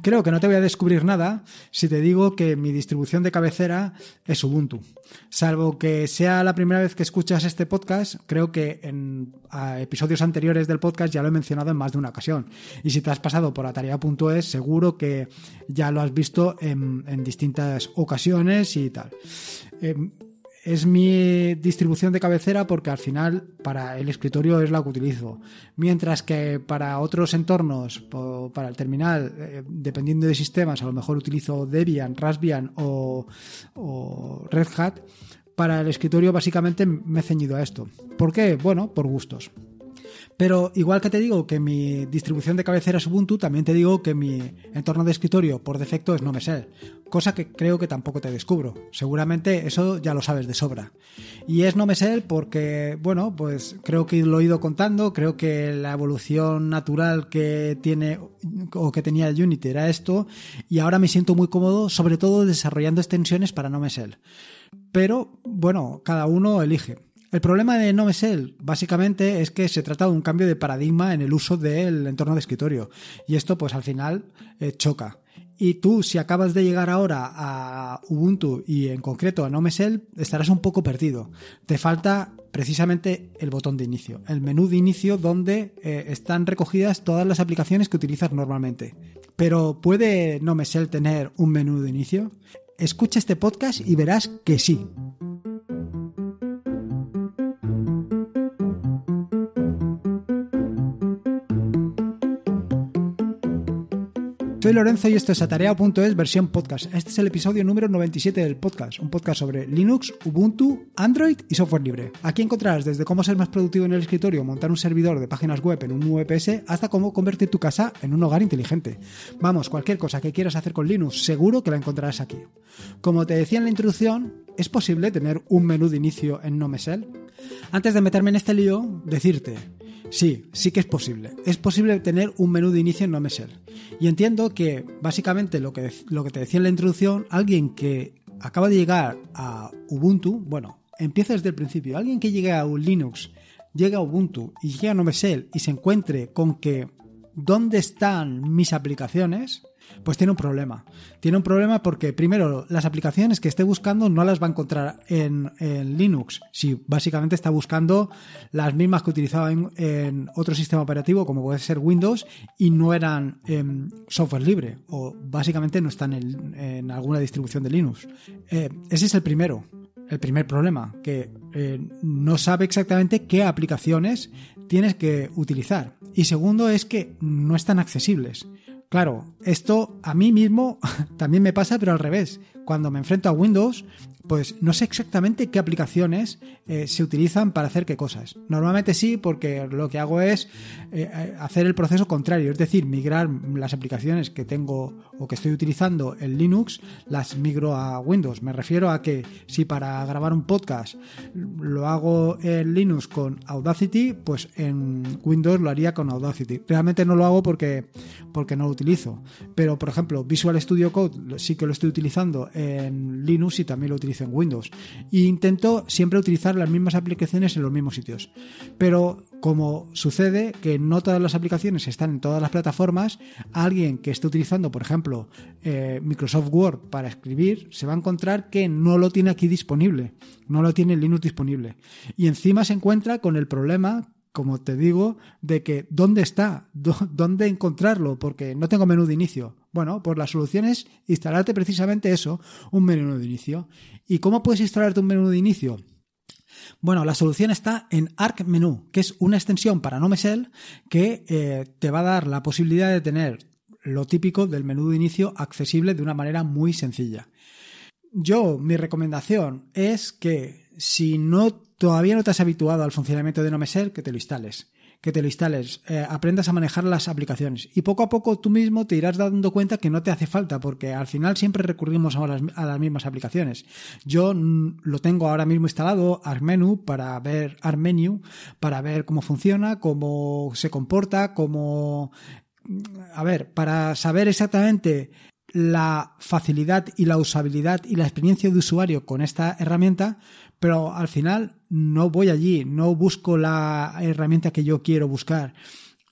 Creo que no te voy a descubrir nada si te digo que mi distribución de cabecera es Ubuntu. Salvo que sea la primera vez que escuchas este podcast, creo que en episodios anteriores del podcast ya lo he mencionado en más de una ocasión. Y si te has pasado por atarea.es, seguro que ya lo has visto en, distintas ocasiones y tal. Em, es mi distribución de cabecera porque al final para el escritorio es la que utilizo. Mientras que para otros entornos, para el terminal, eh, dependiendo de sistemas, a lo mejor utilizo Debian, Raspbian o, o Red Hat. Para el escritorio básicamente me he ceñido a esto. ¿Por qué? Bueno, por gustos. Pero igual que te digo que mi distribución de cabecera es Ubuntu, también te digo que mi entorno de escritorio por defecto es NoMesel, cosa que creo que tampoco te descubro. Seguramente eso ya lo sabes de sobra. Y es NoMesel porque, bueno, pues creo que lo he ido contando, creo que la evolución natural que tiene o que tenía Unity era esto, y ahora me siento muy cómodo, sobre todo desarrollando extensiones para NoMesel. Pero, bueno, cada uno elige. El problema de No básicamente, es que se trata de un cambio de paradigma en el uso del entorno de escritorio. Y esto, pues al final, eh, choca. Y tú, si acabas de llegar ahora a Ubuntu y en concreto a No estarás un poco perdido. Te falta precisamente el botón de inicio, el menú de inicio donde eh, están recogidas todas las aplicaciones que utilizas normalmente. Pero ¿puede No tener un menú de inicio? Escucha este podcast y verás que sí. Lorenzo y esto es Atareado.es versión podcast. Este es el episodio número 97 del podcast, un podcast sobre Linux, Ubuntu, Android y software libre. Aquí encontrarás desde cómo ser más productivo en el escritorio, montar un servidor de páginas web en un VPS, e hasta cómo convertir tu casa en un hogar inteligente. Vamos, cualquier cosa que quieras hacer con Linux, seguro que la encontrarás aquí. Como te decía en la introducción, ¿es posible tener un menú de inicio en Nomesel? Antes de meterme en este lío, decirte Sí, sí que es posible. Es posible tener un menú de inicio en NoMesel. Y entiendo que básicamente lo que, lo que te decía en la introducción, alguien que acaba de llegar a Ubuntu, bueno, empieza desde el principio, alguien que llegue a un Linux, llega a Ubuntu y llega a NoMesel y se encuentre con que ¿dónde están mis aplicaciones? Pues tiene un problema. Tiene un problema porque, primero, las aplicaciones que esté buscando no las va a encontrar en, Linux. Si básicamente está buscando las mismas que utilizaba en, otro sistema operativo, como puede ser Windows, y no eran software libre, o básicamente no están en, alguna distribución de Linux. Eh, ese es el primero el primer problema, que eh, no sabe exactamente qué aplicaciones tienes que utilizar. Y segundo es que no están accesibles. Claro, esto a mí mismo también me pasa, pero al revés cuando me enfrento a Windows, pues no sé exactamente qué aplicaciones eh, se utilizan para hacer qué cosas. Normalmente sí, porque lo que hago es eh, eh, hacer el proceso contrario, es decir, migrar las aplicaciones que tengo o que estoy utilizando en Linux, las migro a Windows. Me refiero a que si para grabar un podcast lo hago en Linux con Audacity, pues en Windows lo haría con Audacity. Realmente no lo hago porque, porque no lo utilizo. Pero, por ejemplo, Visual Studio Code sí que lo estoy utilizando en Linux y también lo utilizo en Windows. E intento siempre utilizar las mismas aplicaciones en los mismos sitios. Pero como sucede que no todas las aplicaciones están en todas las plataformas, alguien que esté utilizando, por ejemplo, eh, Microsoft Word para escribir, se va a encontrar que no lo tiene aquí disponible, no lo tiene en Linux disponible. Y encima se encuentra con el problema como te digo, de que dónde está, dónde encontrarlo, porque no tengo menú de inicio. Bueno, pues la solución es instalarte precisamente eso, un menú de inicio. ¿Y cómo puedes instalarte un menú de inicio? Bueno, la solución está en Arc que es una extensión para NoMesel que eh, te va a dar la posibilidad de tener lo típico del menú de inicio accesible de una manera muy sencilla. Yo, mi recomendación es que si no todavía no te has habituado al funcionamiento de NoMeser, que te lo instales que te lo instales, eh, aprendas a manejar las aplicaciones y poco a poco tú mismo te irás dando cuenta que no te hace falta porque al final siempre recurrimos a las, mismas aplicaciones. Yo mm, lo tengo ahora mismo instalado Armenu para ver Armenu para ver cómo funciona, cómo se comporta, cómo mm, a ver, para saber exactamente la facilidad y la usabilidad y la experiencia de usuario con esta herramienta, pero al final no voy allí, no busco la herramienta que yo quiero buscar.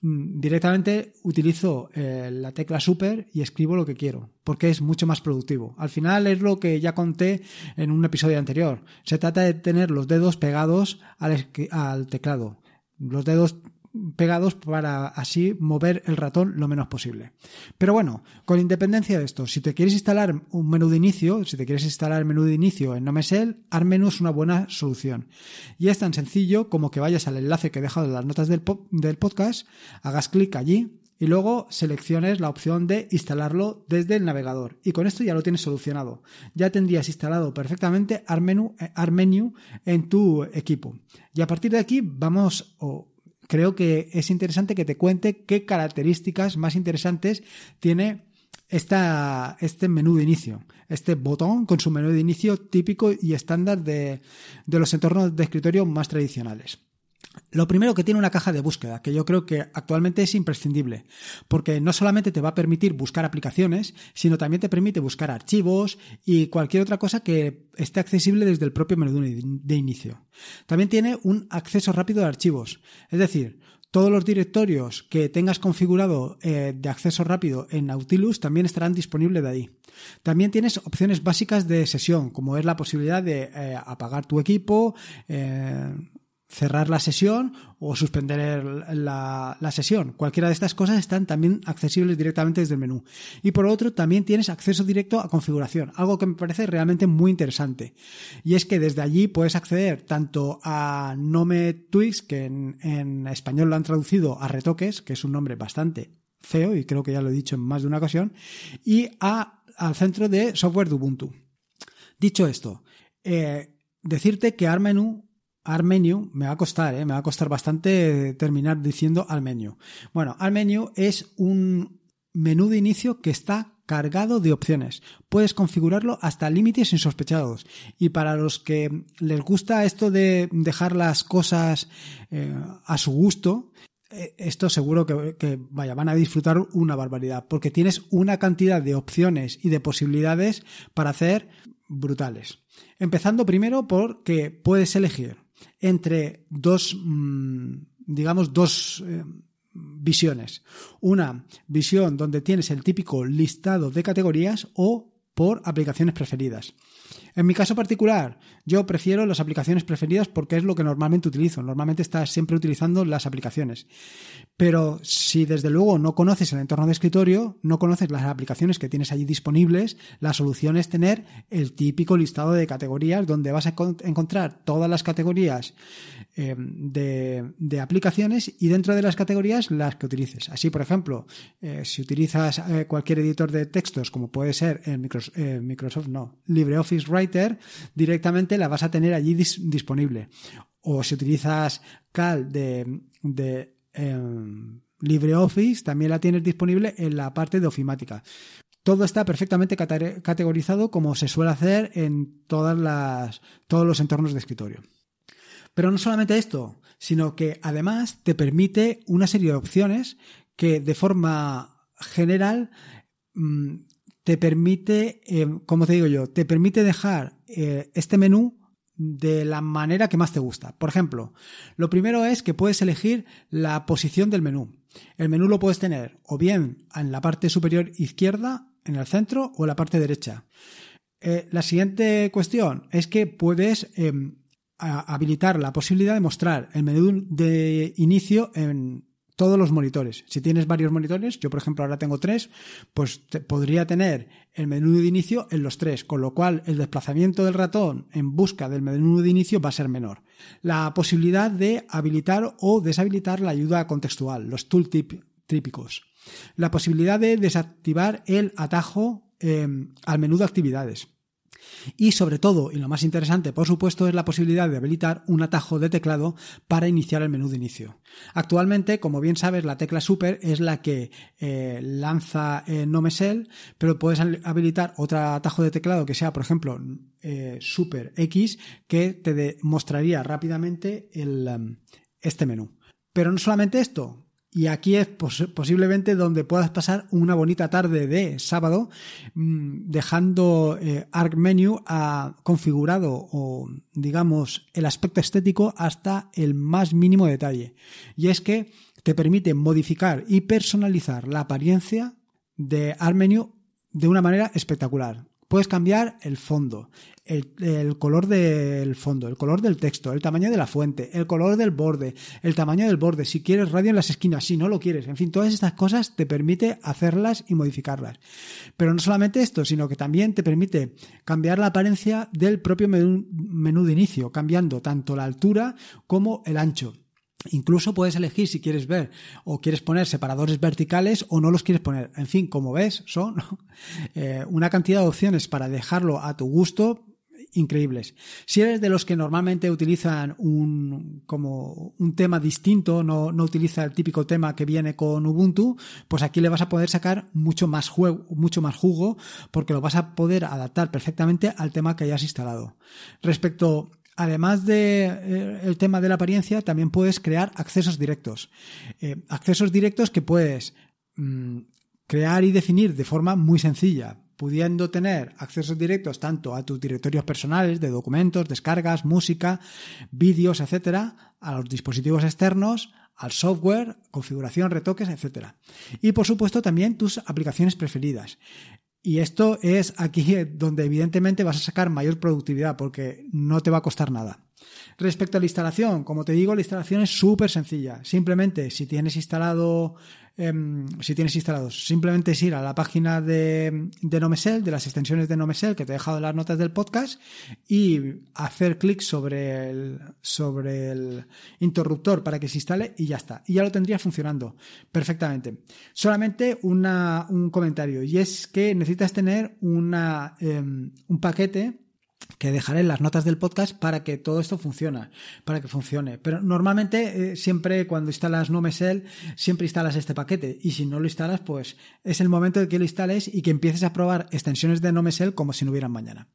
Mm, directamente utilizo eh, la tecla super y escribo lo que quiero, porque es mucho más productivo. Al final es lo que ya conté en un episodio anterior. Se trata de tener los dedos pegados al, al teclado. Los dedos pegados para así mover el ratón lo menos posible. Pero bueno, con independencia de esto, si te quieres instalar un menú de inicio, si te quieres instalar el menú de inicio en NoMesel, Armenu es una buena solución. Y es tan sencillo como que vayas al enlace que he dejado en las notas del, del podcast, hagas clic allí, y luego selecciones la opción de instalarlo desde el navegador. Y con esto ya lo tienes solucionado. Ya tendrías instalado perfectamente Armenu eh, en tu equipo. Y a partir de aquí vamos, creo que es interesante que te cuente qué características más interesantes tiene este menú de inicio, este botón con su menú de inicio típico y estándar de los entornos de escritorio más tradicionales. Lo primero que tiene una caja de búsqueda, que yo creo que actualmente es imprescindible, porque no solamente te va a permitir buscar aplicaciones, sino también te permite buscar archivos y cualquier otra cosa que esté accesible desde el propio menú de inicio. También tiene un acceso rápido de archivos, es decir, todos los directorios que tengas configurado eh, de acceso rápido en Nautilus también estarán disponibles de ahí. También tienes opciones básicas de sesión, como es la posibilidad de eh, apagar tu equipo, eh, cerrar la sesión o suspender la, sesión. Cualquiera de estas cosas están también accesibles directamente desde el menú. Y por otro, también tienes acceso directo a configuración, algo que me parece realmente muy interesante. Y es que desde allí puedes acceder tanto a Nome Twix, que en, español lo han traducido a retoques, que es un nombre bastante feo y creo que ya lo he dicho en más de una ocasión, y a, al centro de software de Ubuntu. Dicho esto, eh, decirte que Armenu Armenio, me va a costar, ¿eh? me va a costar bastante terminar diciendo Armenio. Bueno, Armenio es un menú de inicio que está cargado de opciones. Puedes configurarlo hasta límites insospechados. Y para los que les gusta esto de dejar las cosas eh, a su gusto, eh, esto seguro que, que, vaya, van a disfrutar una barbaridad, porque tienes una cantidad de opciones y de posibilidades para hacer brutales. Empezando primero porque puedes elegir entre dos, mm, digamos, dos eh, visiones. Una visión donde tienes el típico listado de categorías o por aplicaciones preferidas. En mi caso particular, yo prefiero las aplicaciones preferidas porque es lo que normalmente utilizo. Normalmente estás siempre utilizando las aplicaciones. Pero si desde luego no conoces el entorno de escritorio, no conoces las aplicaciones que tienes allí disponibles, la solución es tener el típico listado de categorías donde vas a encontrar todas las categorías eh, de, aplicaciones y dentro de las categorías las que utilices. Así, por ejemplo, eh, si utilizas eh, cualquier editor de textos, como puede ser el Microsoft, no, LibreOffice Writer, directamente la vas a tener allí disponible. O si utilizas Cal de, em, LibreOffice, también la tienes disponible en la parte de ofimática. Todo está perfectamente categorizado como se suele hacer en todas las, todos los entornos de escritorio. Pero no solamente esto, sino que además te permite una serie de opciones que de forma general mm, te permite, eh, como te digo yo, te permite dejar eh, este menú de la manera que más te gusta. Por ejemplo, lo primero es que puedes elegir la posición del menú. El menú lo puedes tener o bien en la parte superior izquierda, en el centro o en la parte derecha. Eh, la siguiente cuestión es que puedes em, habilitar la posibilidad de mostrar el menú de inicio en, todos los monitores. Si tienes varios monitores, yo por ejemplo ahora tengo tres, pues podría tener el menú de inicio en los tres, con lo cual el desplazamiento del ratón en busca del menú de inicio va a ser menor. La posibilidad de habilitar o deshabilitar la ayuda contextual, los tooltip típicos. La posibilidad de desactivar el atajo em, al menú de actividades. Y sobre todo, y lo más interesante por supuesto, es la posibilidad de habilitar un atajo de teclado para iniciar el menú de inicio. Actualmente, como bien sabes, la tecla Super es la que eh, lanza eh, Nomesel, pero puedes habilitar otro atajo de teclado que sea, por ejemplo, eh, Super X, que te mostraría rápidamente el, um, este menú. Pero no solamente esto, y aquí es posiblemente donde puedas pasar una bonita tarde de sábado mm, dejando eh, ArcMenu ah, configurado o, digamos, el aspecto estético hasta el más mínimo detalle. Y es que te permite modificar y personalizar la apariencia de ArcMenu de una manera espectacular. Puedes cambiar el fondo, el, color del fondo, el color del texto, el tamaño de la fuente, el color del borde, el tamaño del borde, si quieres radio en las esquinas, si no lo quieres, en fin, todas estas cosas te permite hacerlas y modificarlas. Pero no solamente esto, sino que también te permite cambiar la apariencia del propio menú de inicio, cambiando tanto la altura como el ancho. Incluso puedes elegir si quieres ver o quieres poner separadores verticales o no los quieres poner. En fin, como ves, son eh, una cantidad de opciones para dejarlo a tu gusto increíbles. Si eres de los que normalmente utilizan un, como un tema distinto, no, no, utiliza el típico tema que viene con Ubuntu, pues aquí le vas a poder sacar mucho más, juego, mucho más jugo porque lo vas a poder adaptar perfectamente al tema que hayas instalado. Respecto además del eh, tema de la apariencia, también puedes crear accesos directos. Eh, accesos directos que puedes mm, crear y definir de forma muy sencilla, pudiendo tener accesos directos tanto a tus directorios personales de documentos, descargas, música, vídeos, etcétera, a los dispositivos externos, al software, configuración, retoques, etcétera. Y por supuesto también tus aplicaciones preferidas. Y esto es aquí eh, donde evidentemente vas a sacar mayor productividad porque no te va a costar nada. Respecto a la instalación, como te digo, la instalación es súper sencilla. Simplemente, si tienes instalado, em, si tienes instalado, simplemente es ir a la página de, de Nomesel, de las extensiones de Nomesel que te he dejado en las notas del podcast, y hacer clic sobre el, sobre el interruptor para que se instale y ya está. Y ya lo tendría funcionando perfectamente. Solamente un comentario, y es que necesitas tener una, em, un paquete que dejaré en las notas del podcast para que todo esto funcione, para que funcione. Pero normalmente eh, siempre cuando instalas NoMesel, siempre instalas este paquete y si no lo instalas, pues es el momento de que lo instales y que empieces a probar extensiones de NoMesel como si no hubieran mañana.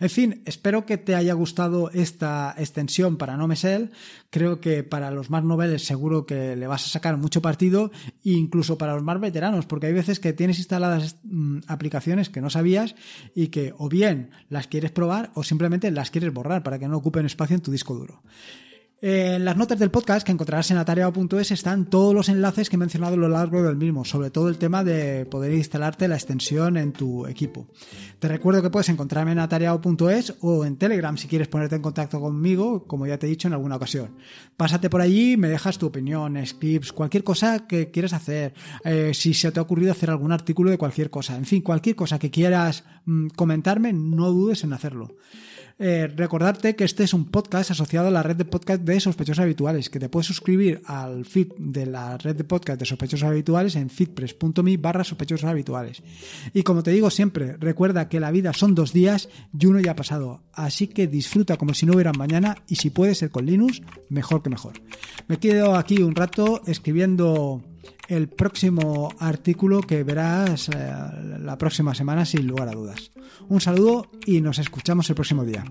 En fin, espero que te haya gustado esta extensión para NoMesel. Creo que para los más noveles seguro que le vas a sacar mucho partido incluso para los más veteranos, porque hay veces que tienes instaladas mm, aplicaciones que no sabías y que o bien las quieres probar o simplemente las quieres borrar para que no ocupen espacio en tu disco duro en eh, las notas del podcast que encontrarás en atareado.es están todos los enlaces que he mencionado a lo largo del mismo, sobre todo el tema de poder instalarte la extensión en tu equipo. Te recuerdo que puedes encontrarme en atareado.es o en Telegram si quieres ponerte en contacto conmigo, como ya te he dicho en alguna ocasión. Pásate por allí, me dejas tu opinión, scripts, cualquier cosa que quieras hacer, eh, si se te ha ocurrido hacer algún artículo de cualquier cosa, en fin, cualquier cosa que quieras mm, comentarme, no dudes en hacerlo. Eh, recordarte que este es un podcast asociado a la red de podcast de sospechosos habituales, que te puedes suscribir al feed de la red de podcast de sospechosos habituales en feedpress.me barra sospechosos habituales. Y como te digo siempre, recuerda que la vida son dos días y uno ya ha pasado, así que disfruta como si no hubiera mañana y si puede ser con Linux, mejor que mejor. Me quedo aquí un rato escribiendo el próximo artículo que verás eh, la próxima semana sin lugar a dudas. Un saludo y nos escuchamos el próximo día.